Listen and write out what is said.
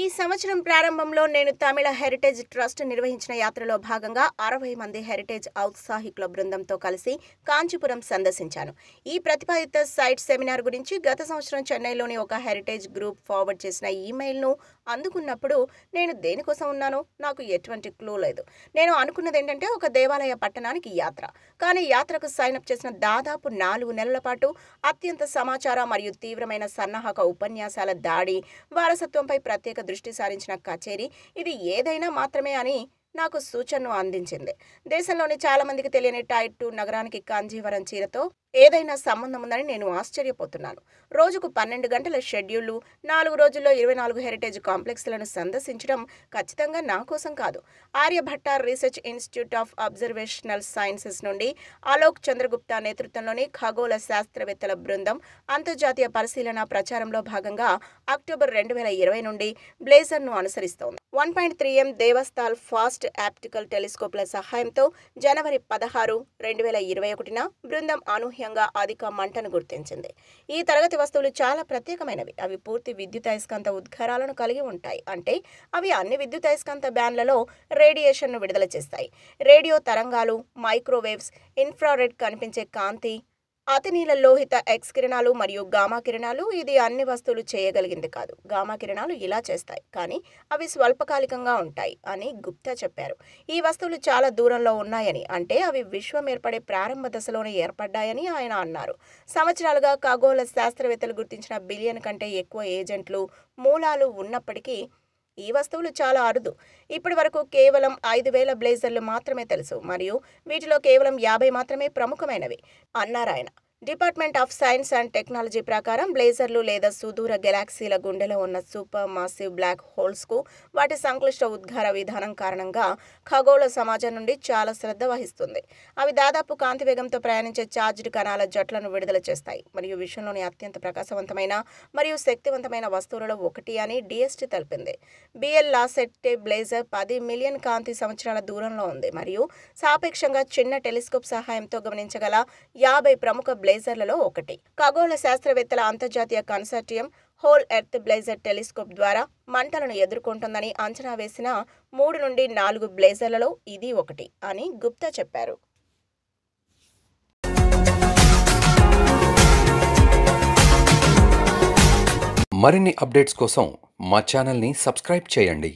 ఈ సంవత్సరం ప్రారంభంలో నేను తమిళ హెరిటేజ్ ట్రస్ట్ నిర్వహించిన యాత్రలో భాగంగా అరవై మంది హెరిటేజ్ ఔత్సాహికుల బృందంతో కలిసి కాంచీపురం సందర్శించాను ఈ ప్రతిపాదిత సైట్ సెమినార్ గురించి గత సంవత్సరం చెన్నైలోని ఒక హెరిటేజ్ గ్రూప్ ఫార్వర్డ్ చేసిన ఈమెయిల్ను అందుకున్నప్పుడు నేను దేనికోసం ఉన్నాను నాకు ఎటువంటి క్లూ లేదు నేను అనుకున్నది ఏంటంటే ఒక దేవాలయ పట్టణానికి యాత్ర కానీ యాత్రకు అప్ చేసిన దాదాపు నాలుగు నెలల పాటు అత్యంత సమాచార మరియు తీవ్రమైన సన్నాహక ఉపన్యాసాల దాడి వారసత్వంపై ప్రత్యేక దృష్టి సారించిన కచేరీ ఇది ఏదైనా మాత్రమే అని నాకు సూచనను అందించింది దేశంలోని చాలామందికి తెలియని టైర్ టూ నగరానికి కాంజీవరం చీరతో ఏదైనా సంబంధం ఉందని నేను ఆశ్చర్యపోతున్నాను రోజుకు పన్నెండు గంటల షెడ్యూళ్లు నాలుగు రోజుల్లో ఇరవై నాలుగు హెరిటేజ్ కాంప్లెక్స్లను సందర్శించడం ఖచ్చితంగా నా కోసం కాదు Aryabhatta research institute of observational sciences నుండి అలోక్ చంద్రగుప్తా నేతృత్వంలోని ఖగోళ శాస్త్రవేత్తల బృందం అంతర్జాతీయ పరిశీలన ప్రచారంలో భాగంగా అక్టోబర్ రెండు వేల ఇరవై నుండి బ్లేజర్ను అనుసరిస్తోంది one point three M Devasthal fast west optical టెలిస్కోప్ల సహాయంతో జనవరి పదహారు రెండు వేల ఇరవై ఒకటిన బృందం అనూహ్యంగా అధిక మంటను గుర్తించింది ఈ తరగతి వస్తువులు చాలా ప్రత్యేకమైనవి అవి పూర్తి విద్యుత్ అయస్కాంత ఉద్గారాలను కలిగి ఉంటాయి అంటే అవి అన్ని విద్యుత్ అయస్కాంత బ్యాన్లలో రేడియేషన్ను విడుదల చేస్తాయి రేడియో తరంగాలు మైక్రోవేవ్స్ ఇన్ఫ్రారెడ్ కనిపించే కాంతి అతినీల లోహిత ఎక్స్ కిరణాలు మరియు గామా కిరణాలు ఇది అన్ని వస్తువులు చేయగలిగింది కాదు గామా కిరణాలు ఇలా చేస్తాయి కానీ అవి స్వల్పకాలికంగా ఉంటాయి అని గుప్తా చెప్పారు ఈ వస్తువులు చాలా దూరంలో ఉన్నాయని అంటే అవి విశ్వం ఏర్పడే ప్రారంభ దశలోనే ఏర్పడ్డాయని ఆయన అన్నారు సంవత్సరాలుగా ఖగోళ శాస్త్రవేత్తలు గుర్తించిన బిలియన్ కంటే ఎక్కువ ఏజెంట్లు మూలాలు ఉన్నప్పటికీ ఈ వస్తువులు చాలా అరుదు ఇప్పటి వరకు కేవలం ఐదు వేల బ్లేజర్లు మాత్రమే తెలుసు మరియు వీటిలో కేవలం యాభై మాత్రమే ప్రముఖమైనవి అన్నారాయణ department of science and technology ప్రకారం బ్లేజర్లు లేదా సుదూర గెలాక్సీల గుండెలో ఉన్న సూపర్ మాసివ్ బ్లాక్ హోల్స్కు వాటి సంక్లిష్ట ఉద్గార విధానం కారణంగా ఖగోళ సమాజం నుండి చాలా శ్రద్ధ వహిస్తుంది అవి దాదాపు కాంతి వేగంతో ప్రయాణించే ఛార్జ్డ్ కణాల జట్లను విడుదల చేస్తాయి మరియు విశ్వంలోని అత్యంత ప్రకాశవంతమైన మరియు శక్తివంతమైన వస్తువులలో ఒకటి అని డిఎస్టీ తెలిపింది బిఎల్ లాసెట్టే బ్లేజర్ పది మిలియన్ కాంతి సంవత్సరాల దూరంలో ఉంది మరియు సాపేక్షంగా చిన్న టెలిస్కోప్ సహాయంతో గమనించగల యాభై ప్రముఖ బ్లేజర్ బ్లేజర్లలో ఒకటి ఖగోళ శాస్త్రవేత్తల అంతర్జాతీయ consortium whole earth blazar telescope ద్వారా మంటలను ఎదుర్కొంటుందని అంచనా వేసిన మూడు నుండి నాలుగు బ్లేజర్లలో ఇది ఒకటి అని గుప్తా చెప్పారు మరిన్ని అప్డేట్స్ కోసం మా ఛానల్ని సబ్స్క్రైబ్ చేయండి